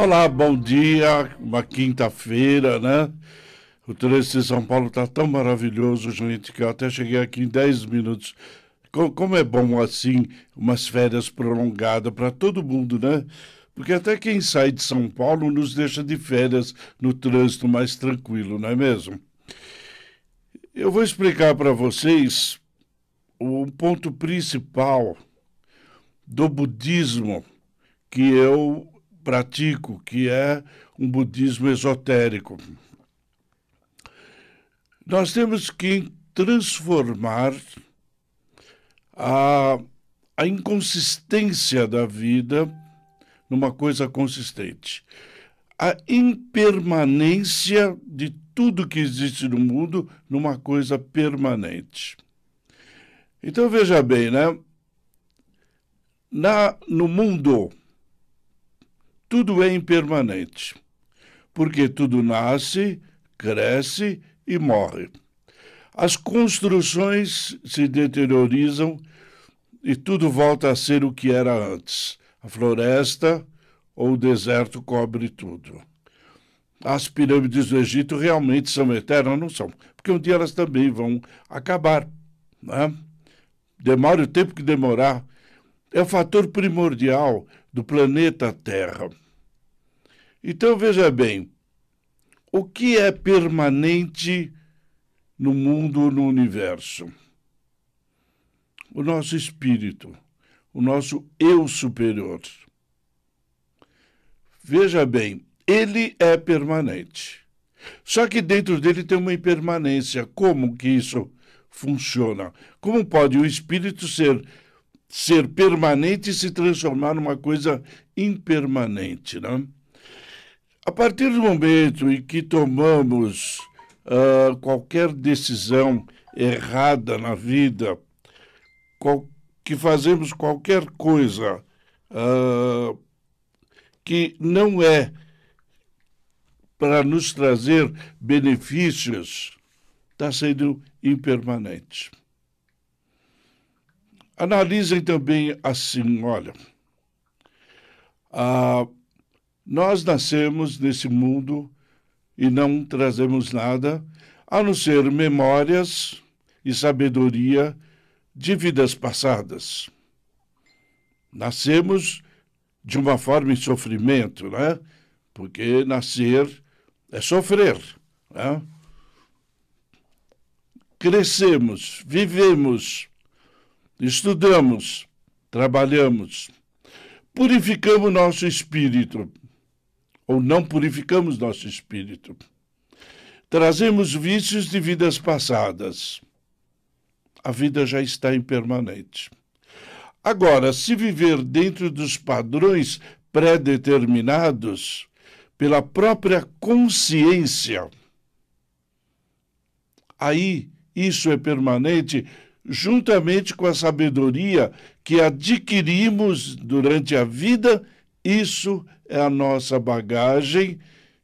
Olá, bom dia, uma quinta-feira, né? O trânsito de São Paulo está tão maravilhoso, gente, que eu até cheguei aqui em 10 minutos. Como é bom, assim, umas férias prolongadas para todo mundo, né? Porque até quem sai de São Paulo nos deixa de férias no trânsito mais tranquilo, não é mesmo? Eu vou explicar para vocês o ponto principal do budismo que eu pratico, que é um budismo esotérico. Nós temos que transformar a, a inconsistência da vida numa coisa consistente. A impermanência de tudo que existe no mundo numa coisa permanente. Então veja bem, né? Na, no mundo tudo é impermanente, porque tudo nasce, cresce e morre. As construções se deteriorizam e tudo volta a ser o que era antes. A floresta ou o deserto cobre tudo. As pirâmides do Egito realmente são eternas? Não são, porque um dia elas também vão acabar. Né? Demora o tempo que demorar é o fator primordial do planeta Terra. Então veja bem, o que é permanente no mundo, no universo? O nosso espírito, o nosso eu superior. Veja bem, ele é permanente. Só que dentro dele tem uma impermanência. Como que isso funciona? Como pode o espírito ser ser permanente e se transformar numa coisa impermanente. Né? A partir do momento em que tomamos uh, qualquer decisão errada na vida, qual, que fazemos qualquer coisa uh, que não é para nos trazer benefícios, está sendo impermanente. Analisem também assim, olha, ah, nós nascemos nesse mundo e não trazemos nada a não ser memórias e sabedoria de vidas passadas. Nascemos de uma forma em sofrimento, né? Porque nascer é sofrer, né? Crescemos, vivemos estudamos, trabalhamos, purificamos nosso espírito, ou não purificamos nosso espírito. Trazemos vícios de vidas passadas. A vida já está impermanente. Agora, se viver dentro dos padrões pré-determinados pela própria consciência, aí isso é permanente juntamente com a sabedoria que adquirimos durante a vida, isso é a nossa bagagem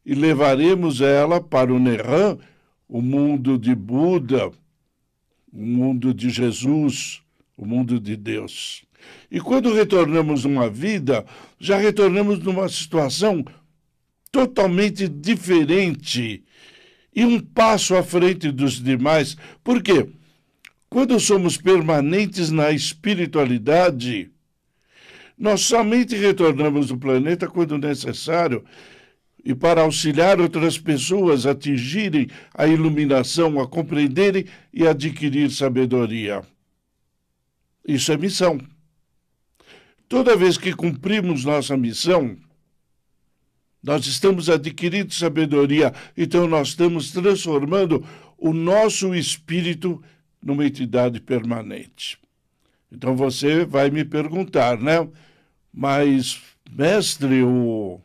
e levaremos ela para o Nerã, o mundo de Buda, o mundo de Jesus, o mundo de Deus. E quando retornamos numa vida, já retornamos numa situação totalmente diferente e um passo à frente dos demais. Por quê? Quando somos permanentes na espiritualidade, nós somente retornamos do planeta quando necessário e para auxiliar outras pessoas a atingirem a iluminação, a compreenderem e adquirir sabedoria. Isso é missão. Toda vez que cumprimos nossa missão, nós estamos adquirindo sabedoria, então nós estamos transformando o nosso espírito numa entidade permanente. Então você vai me perguntar, né? Mas, mestre, o,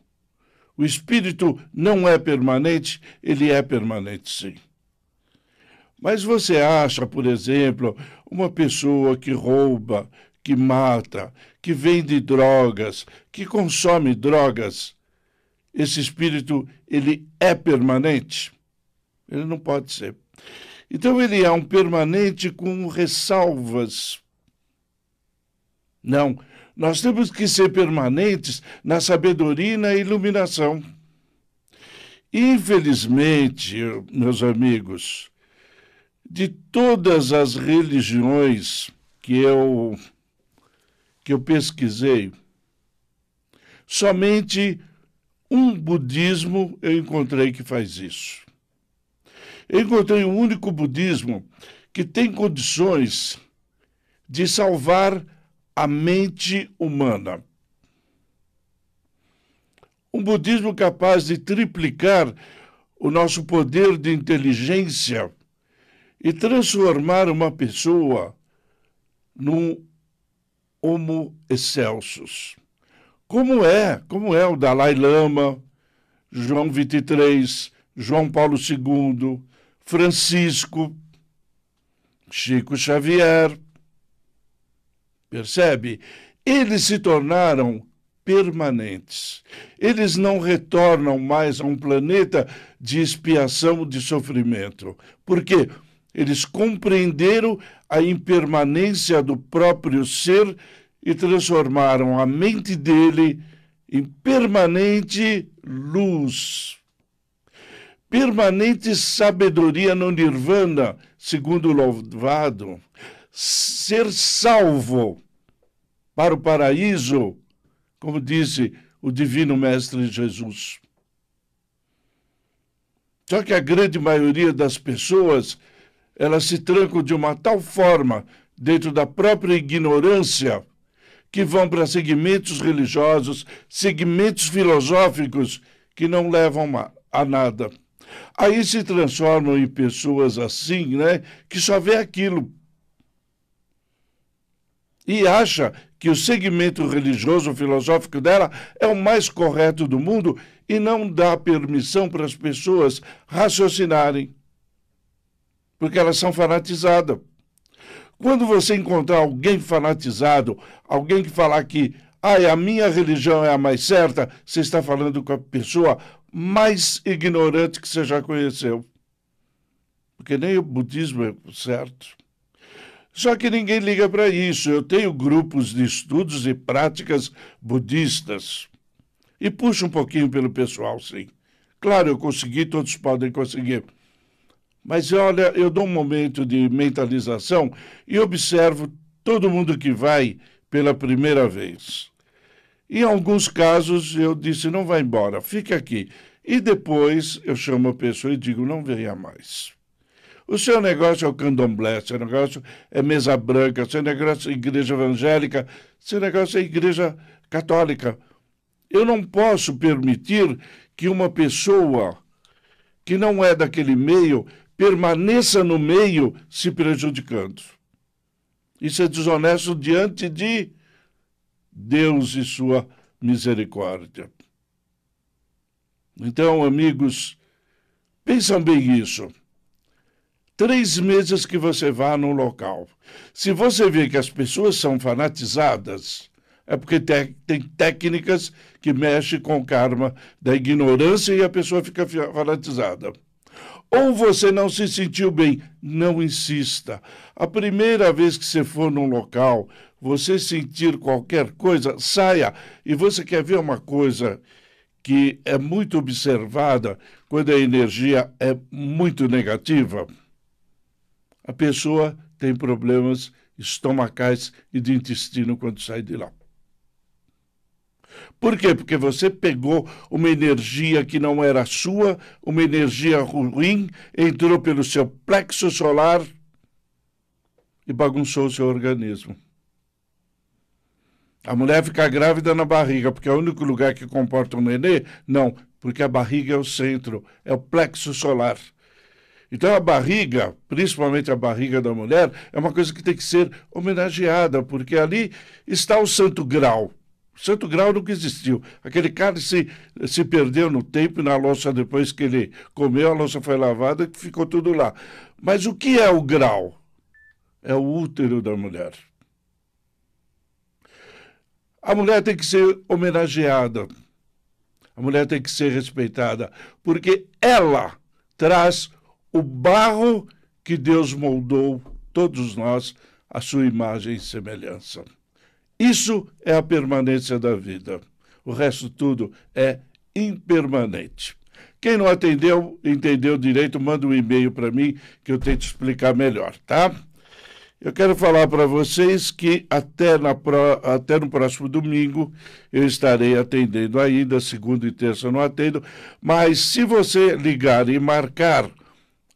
o espírito não é permanente? Ele é permanente, sim. Mas você acha, por exemplo, uma pessoa que rouba, que mata, que vende drogas, que consome drogas, esse espírito ele é permanente? Ele não pode ser. Então ele é um permanente com ressalvas. Não, nós temos que ser permanentes na sabedoria e na iluminação. Infelizmente, meus amigos, de todas as religiões que eu que eu pesquisei, somente um budismo eu encontrei que faz isso encontrei o um único budismo que tem condições de salvar a mente humana. Um budismo capaz de triplicar o nosso poder de inteligência e transformar uma pessoa num homo excelsus. Como é, como é o Dalai Lama, João 23, João Paulo II, Francisco, Chico Xavier. Percebe? Eles se tornaram permanentes. Eles não retornam mais a um planeta de expiação, de sofrimento. Por quê? Eles compreenderam a impermanência do próprio ser e transformaram a mente dele em permanente luz permanente sabedoria no nirvana, segundo o louvado, ser salvo para o paraíso, como disse o divino mestre Jesus. Só que a grande maioria das pessoas, elas se trancam de uma tal forma dentro da própria ignorância que vão para segmentos religiosos, segmentos filosóficos que não levam a nada. Aí se transformam em pessoas assim, né? Que só vê aquilo. E acha que o segmento religioso filosófico dela é o mais correto do mundo e não dá permissão para as pessoas raciocinarem, porque elas são fanatizadas. Quando você encontrar alguém fanatizado, alguém que falar que ai, a minha religião é a mais certa, você está falando com a pessoa mais ignorante que você já conheceu. Porque nem o budismo é certo. Só que ninguém liga para isso. Eu tenho grupos de estudos e práticas budistas. E puxo um pouquinho pelo pessoal, sim. Claro, eu consegui, todos podem conseguir. Mas olha, eu dou um momento de mentalização e observo todo mundo que vai pela primeira vez. Em alguns casos eu disse: não vai embora, fica aqui. E depois eu chamo a pessoa e digo: não venha mais. O seu negócio é o candomblé, seu negócio é mesa branca, seu negócio é igreja evangélica, seu negócio é igreja católica. Eu não posso permitir que uma pessoa que não é daquele meio permaneça no meio se prejudicando. Isso é desonesto diante de Deus e sua misericórdia. Então, amigos, pensam bem isso. Três meses que você vá num local. Se você vê que as pessoas são fanatizadas, é porque tem técnicas que mexem com o karma da ignorância e a pessoa fica fanatizada ou você não se sentiu bem, não insista. A primeira vez que você for num local, você sentir qualquer coisa, saia. E você quer ver uma coisa que é muito observada quando a energia é muito negativa? A pessoa tem problemas estomacais e de intestino quando sai de lá. Por quê? Porque você pegou uma energia que não era sua, uma energia ruim, entrou pelo seu plexo solar e bagunçou o seu organismo. A mulher fica grávida na barriga, porque é o único lugar que comporta um nenê? Não, porque a barriga é o centro, é o plexo solar. Então a barriga, principalmente a barriga da mulher, é uma coisa que tem que ser homenageada, porque ali está o santo grau Santo Grau nunca existiu. Aquele cara se, se perdeu no tempo e na louça, depois que ele comeu, a louça foi lavada e ficou tudo lá. Mas o que é o grau? É o útero da mulher. A mulher tem que ser homenageada. A mulher tem que ser respeitada. Porque ela traz o barro que Deus moldou todos nós à sua imagem e semelhança. Isso é a permanência da vida. O resto tudo é impermanente. Quem não atendeu, entendeu direito, manda um e-mail para mim que eu tento explicar melhor, tá? Eu quero falar para vocês que até, na até no próximo domingo eu estarei atendendo ainda, segunda e terça não atendo, mas se você ligar e marcar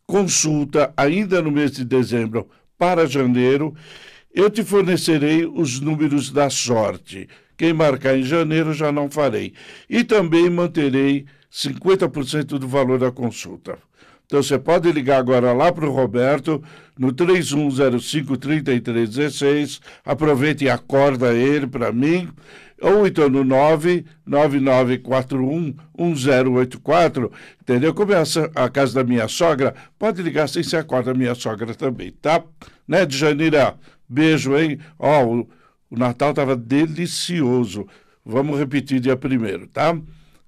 consulta ainda no mês de dezembro para janeiro, eu te fornecerei os números da sorte. Quem marcar em janeiro já não farei. E também manterei 50% do valor da consulta. Então você pode ligar agora lá para o Roberto no 3105-3316. Aproveita e acorda ele para mim. Ou então no 99941-1084. Entendeu? Como é a casa da minha sogra, pode ligar sem se acorda a minha sogra também, tá? Né, de Janeiro? Beijo, hein? Ó, oh, o, Natal estava delicioso. Vamos repetir dia primeiro, tá?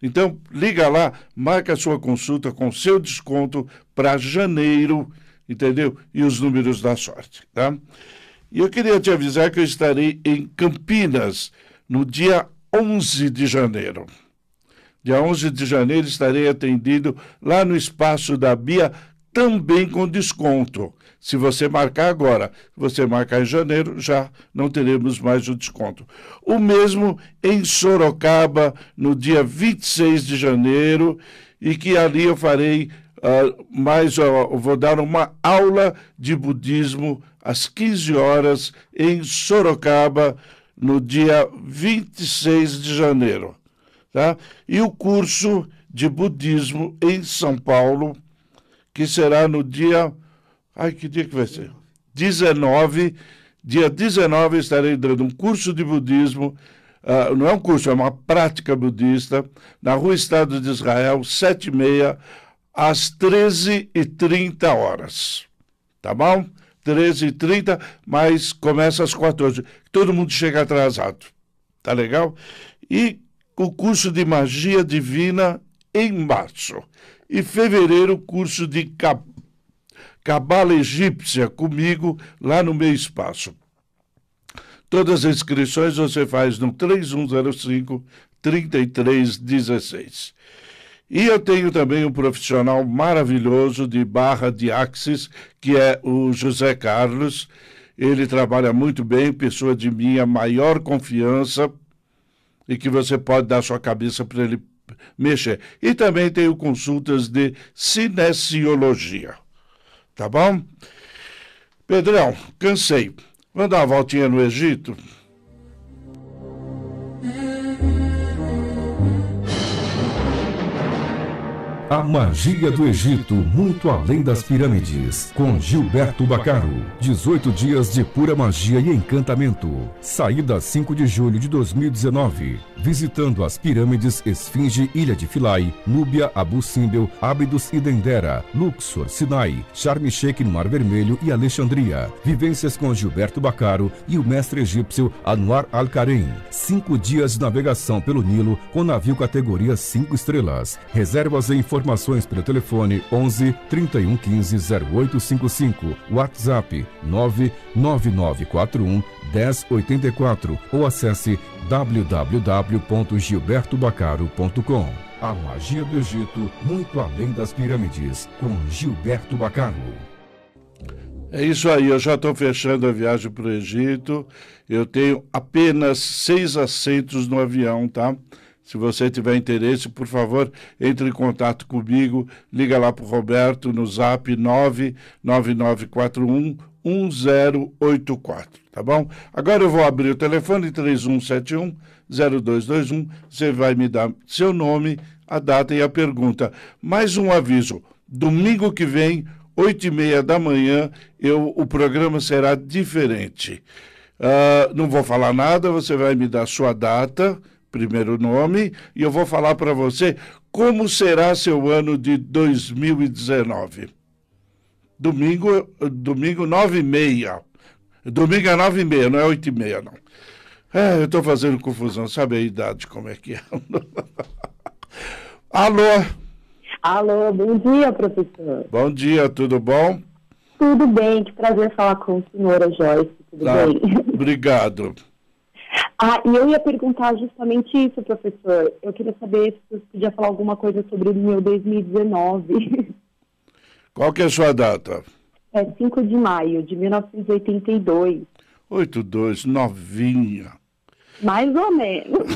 Então, liga lá, marca a sua consulta com seu desconto para janeiro, entendeu? E os números da sorte, tá? E eu queria te avisar que eu estarei em Campinas no dia 11 de janeiro. Dia 11 de janeiro estarei atendido lá no espaço da Bia também com desconto. Se você marcar agora, se você marcar em janeiro, já não teremos mais o desconto. O mesmo em Sorocaba, no dia 26 de janeiro, e que ali eu farei uh, mais, uh, vou dar uma aula de budismo às 15 horas em Sorocaba, no dia 26 de janeiro. Tá? E o curso de budismo em São Paulo, que será no dia. Ai, que dia que vai ser? 19. Dia 19 estarei dando um curso de budismo. Uh, não é um curso, é uma prática budista, na Rua Estado de Israel, 7h30, às 13h30 horas. Tá bom? 13h30, mas começa às 14 h Todo mundo chega atrasado. Tá legal? E o curso de magia divina em março e fevereiro curso de Cabala Egípcia comigo lá no meu espaço. Todas as inscrições você faz no 3105 3316. E eu tenho também um profissional maravilhoso de Barra de Axis, que é o José Carlos. Ele trabalha muito bem, pessoa de minha maior confiança e que você pode dar sua cabeça para ele mexer. E também tenho consultas de cinesiologia. Tá bom? Pedrão, cansei. Vamos dar uma voltinha no Egito? A magia do Egito, muito além das pirâmides. Com Gilberto Bacaro. 18 dias de pura magia e encantamento. Saída 5 de julho de 2019. Visitando as pirâmides Esfinge, Ilha de Filai, Núbia, Abu Simbel, Abidos e Dendera, Luxor, Sinai, Charme sheikh no Mar Vermelho e Alexandria. Vivências com Gilberto Bacaro e o mestre egípcio Anwar Al-Karim. Cinco dias de navegação pelo Nilo com navio categoria 5 estrelas. Reservas em Fort. Informações pelo telefone 11 31 15 0855, WhatsApp 99941 1084 ou acesse www.gilbertobacaro.com. A magia do Egito, muito além das pirâmides, com Gilberto Bacaro. É isso aí, eu já estou fechando a viagem para o Egito. Eu tenho apenas seis assentos no avião, tá? Se você tiver interesse, por favor, entre em contato comigo, liga lá para o Roberto no zap 99941 1084, tá bom? Agora eu vou abrir o telefone 3171 0221. Você vai me dar seu nome, a data e a pergunta. Mais um aviso: domingo que vem, 8 e meia da manhã, eu, o programa será diferente. Uh, não vou falar nada, você vai me dar sua data primeiro nome, e eu vou falar para você como será seu ano de 2019. Domingo, domingo nove e meia. Domingo é nove e meia, não é oito e meia, não. É, eu estou fazendo confusão, sabe a idade como é que é. Alô? Alô, bom dia, professor. Bom dia, tudo bom? Tudo bem, que prazer falar com a senhora Joyce, tudo ah, bem? Obrigado. Ah, e eu ia perguntar justamente isso, professor. Eu queria saber se você podia falar alguma coisa sobre o meu 2019. Qual que é a sua data? É 5 de maio de 1982. 82, novinha. Mais ou menos.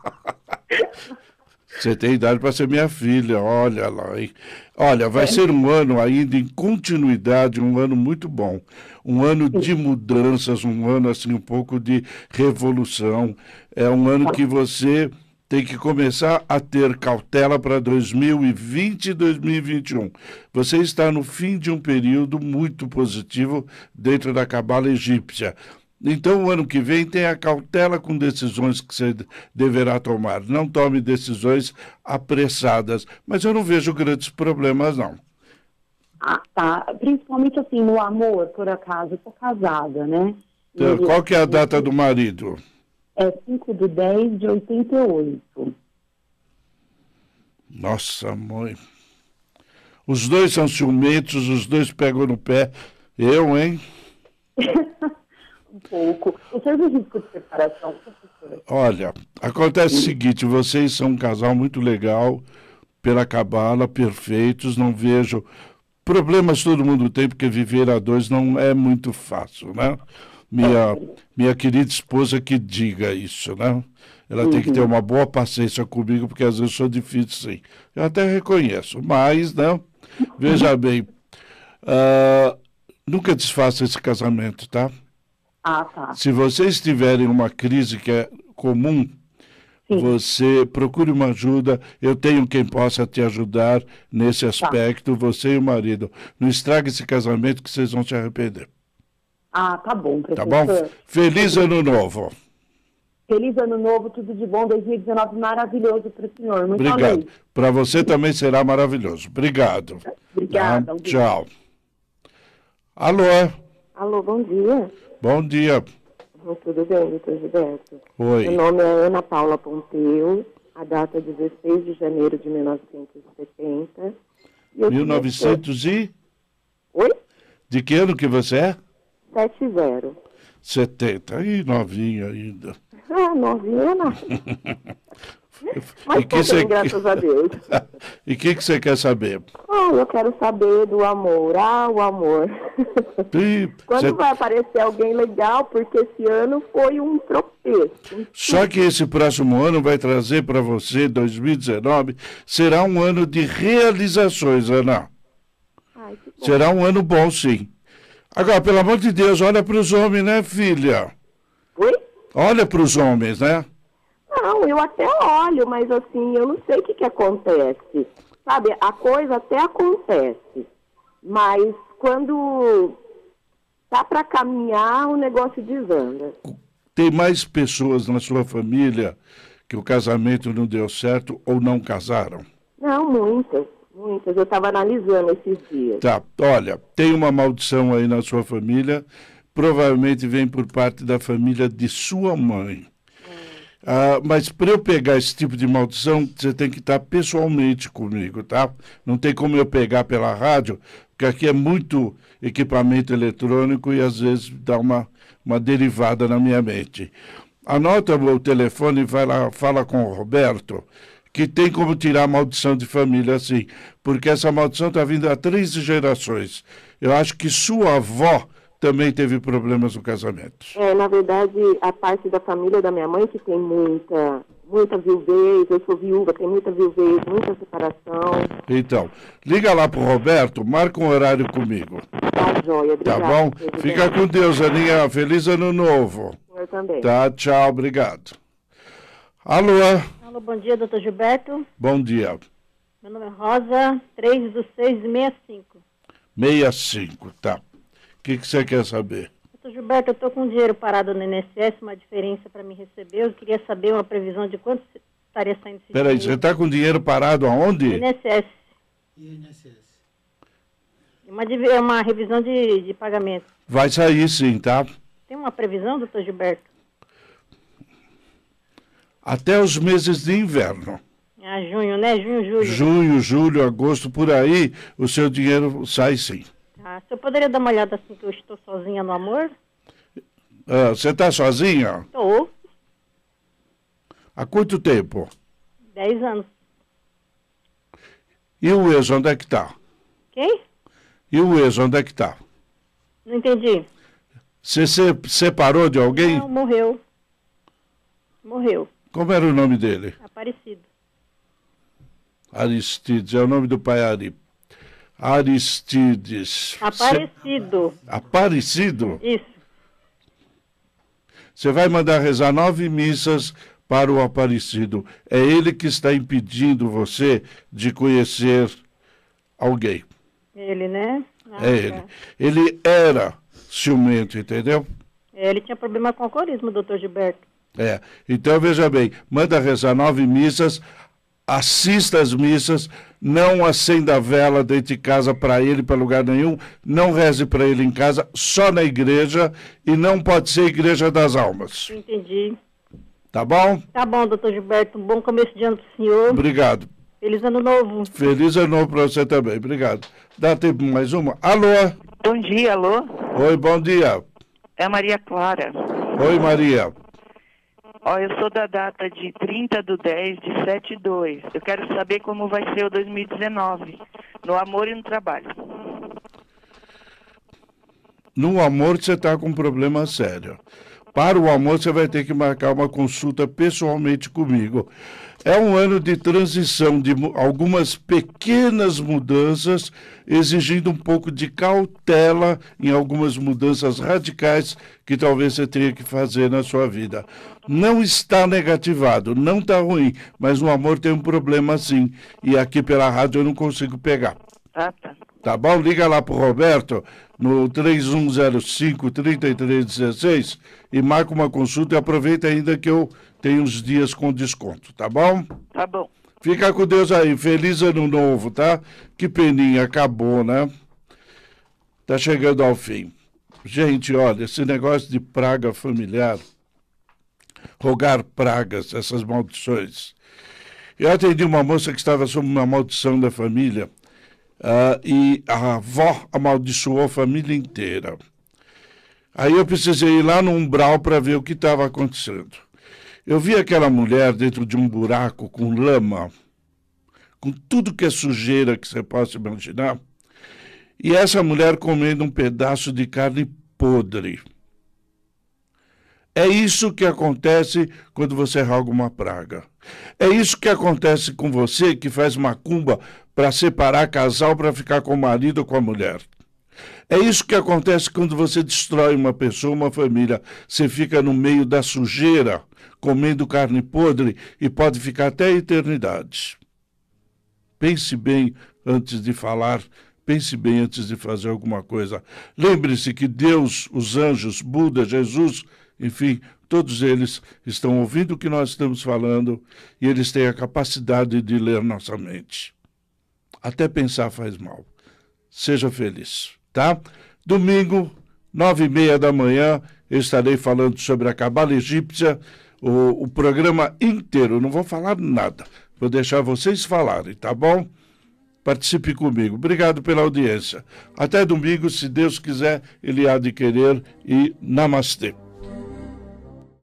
Você tem idade para ser minha filha, olha lá. Hein? Olha, vai é. ser um ano ainda em continuidade, um ano muito bom. Um ano de mudanças, um ano assim um pouco de revolução. É um ano que você tem que começar a ter cautela para 2020 e 2021. Você está no fim de um período muito positivo dentro da cabala egípcia. Então, o ano que vem, tenha cautela com decisões que você deverá tomar. Não tome decisões apressadas. Mas eu não vejo grandes problemas, não. Ah, tá. Principalmente assim, no amor, por acaso, eu casada, né? Então, e qual que é a data do marido? É 5 de 10 de 88. Nossa, mãe. Os dois são ciumentos, os dois pegam no pé. Eu, hein? pouco. O que risco de separação? Olha, acontece o seguinte, vocês são um casal muito legal, pela cabala, perfeitos, não vejo... Problemas todo mundo tem, porque viver a dois não é muito fácil, né? Minha, minha querida esposa que diga isso, né? Ela uhum. tem que ter uhum. uma boa paciência comigo, porque às vezes sou difícil, sim. Eu até reconheço, mas, né? Veja bem, uh, nunca desfaça esse casamento, tá? Ah, tá. Se vocês tiverem uma crise que é comum, Sim. você procure uma ajuda. Eu tenho quem possa te ajudar nesse tá. aspecto, tá. você e o marido. Não estrague esse casamento que vocês vão se arrepender. Ah, tá bom, tá professor. Tá bom? Feliz ano novo. Feliz ano novo, tudo de bom, 2019 maravilhoso para o senhor. Muito Obrigado. Para você também será maravilhoso. Obrigado. Obrigada. Tá? tchau. Alô? Alô, bom dia. Bom dia. Tudo bem, doutor Gilberto? Oi. Meu nome é Ana Paula Pompeu, a data é 16 de janeiro de 1970. E 1900 e? Oi? De que ano que você é? 70. 70, e novinha ainda. Ah, novinha não. Mas e que também, cê... graças a Deus. e o que você que quer saber? Ah, eu quero saber do amor. Ah, o amor. E Quando cê... vai aparecer alguém legal, porque esse ano foi um tropeço. Só que esse próximo ano vai trazer para você, 2019, será um ano de realizações, Ana. Ai, será um ano bom, sim. Agora, pelo amor de Deus, olha para os homens, né, filha? Oi? Olha para os homens, né? Não, eu até olho, mas assim, eu não sei o que, que acontece. Sabe, a coisa até acontece, mas quando tá para caminhar, o negócio desanda. Tem mais pessoas na sua família que o casamento não deu certo ou não casaram? Não, muitas. Muitas, eu estava analisando esses dias. Tá, olha, tem uma maldição aí na sua família, provavelmente vem por parte da família de sua mãe. Ah, mas para eu pegar esse tipo de maldição, você tem que estar tá pessoalmente comigo, tá? Não tem como eu pegar pela rádio, porque aqui é muito equipamento eletrônico e às vezes dá uma, uma derivada na minha mente. Anota o telefone e vai lá, fala com o Roberto, que tem como tirar a maldição de família assim, porque essa maldição está vindo há três gerações. Eu acho que sua avó também teve problemas no casamento. É, na verdade, a parte da família da minha mãe, que tem muita, muita viuvez, eu sou viúva, tem muita viuvez, muita separação. Então, liga lá pro Roberto, marca um horário comigo. Tá joia, obrigado. Tá bom? Presidente. Fica com Deus, Aninha. Feliz ano novo. Eu também. Tá, tchau, obrigado. Alô? Alô, bom dia, doutor Gilberto. Bom dia. Meu nome é Rosa, 3 do 6, 65. 65, tá. O que você que quer saber? Doutor Gilberto, eu estou com dinheiro parado no INSS, uma diferença para me receber. Eu queria saber uma previsão de quanto estaria saindo esse Peraí, você está com dinheiro parado aonde? No INSS. INSS. Uma, é uma revisão de, de pagamento. Vai sair sim, tá? Tem uma previsão, doutor Gilberto? Até os meses de inverno. Ah, junho, né? Junho, julho. Junho, julho, agosto, por aí, o seu dinheiro sai sim. Ah, você poderia dar uma olhada assim que eu estou sozinha no amor? Ah, você está sozinha? Estou. Há quanto tempo? Dez anos. E o ex, onde é que está? Quem? E o ex, onde é que está? Não entendi. Você se separou de alguém? Não, morreu. Morreu. Como era o nome dele? Aparecido. Aristides, é o nome do pai Ari. Aristides. Aparecido. Cê... Aparecido? Isso. Você vai mandar rezar nove missas para o Aparecido. É ele que está impedindo você de conhecer alguém. Ele, né? É ah, é ele. Tá. Ele era ciumento, entendeu? É, ele tinha problema com o alcoolismo, doutor Gilberto. É. Então, veja bem, manda rezar nove missas, assista às missas, não acenda a vela de casa para ele, para lugar nenhum, não reze para ele em casa, só na igreja, e não pode ser igreja das almas. Entendi. Tá bom? Tá bom, doutor Gilberto. Bom começo de ano o senhor. Obrigado. Feliz ano novo. Feliz ano novo para você também, obrigado. Dá tempo mais uma? Alô? Bom dia, alô? Oi, bom dia. É Maria Clara. Oi, Maria. Ó, eu sou da data de 30 do 10 de 7 2. Eu quero saber como vai ser o 2019, no amor e no trabalho. No amor você está com um problema sério. Para o amor você vai ter que marcar uma consulta pessoalmente comigo. É um ano de transição, de algumas pequenas mudanças, exigindo um pouco de cautela em algumas mudanças radicais que talvez você tenha que fazer na sua vida. Não está negativado, não está ruim, mas o amor tem um problema sim. E aqui pela rádio eu não consigo pegar. Ah, tá. Tá bom? Liga lá pro Roberto no 3105-3316 e marca uma consulta e aproveita ainda que eu tenho uns dias com desconto, tá bom? Tá bom. Fica com Deus aí. Feliz ano novo, tá? Que peninha, acabou, né? Tá chegando ao fim. Gente, olha, esse negócio de praga familiar, rogar pragas, essas maldições. Eu atendi uma moça que estava sob uma maldição da família Uh, e a avó amaldiçoou a família inteira. Aí eu precisei ir lá no umbral para ver o que estava acontecendo. Eu vi aquela mulher dentro de um buraco com lama, com tudo que é sujeira que você possa imaginar, e essa mulher comendo um pedaço de carne podre. É isso que acontece quando você roga uma praga. É isso que acontece com você que faz macumba para separar casal para ficar com o marido ou com a mulher. É isso que acontece quando você destrói uma pessoa, uma família. Você fica no meio da sujeira, comendo carne podre e pode ficar até a eternidade. Pense bem antes de falar Pense bem antes de fazer alguma coisa. Lembre-se que Deus, os anjos, Buda, Jesus enfim, todos eles estão ouvindo o que nós estamos falando e eles têm a capacidade de ler nossa mente. Até pensar faz mal. Seja feliz, tá? Domingo, nove e meia da manhã, eu estarei falando sobre a cabala egípcia, o, o programa inteiro. Não vou falar nada, vou deixar vocês falarem, tá bom? Participe comigo. Obrigado pela audiência. Até domingo, se Deus quiser, ele há de querer e namastê.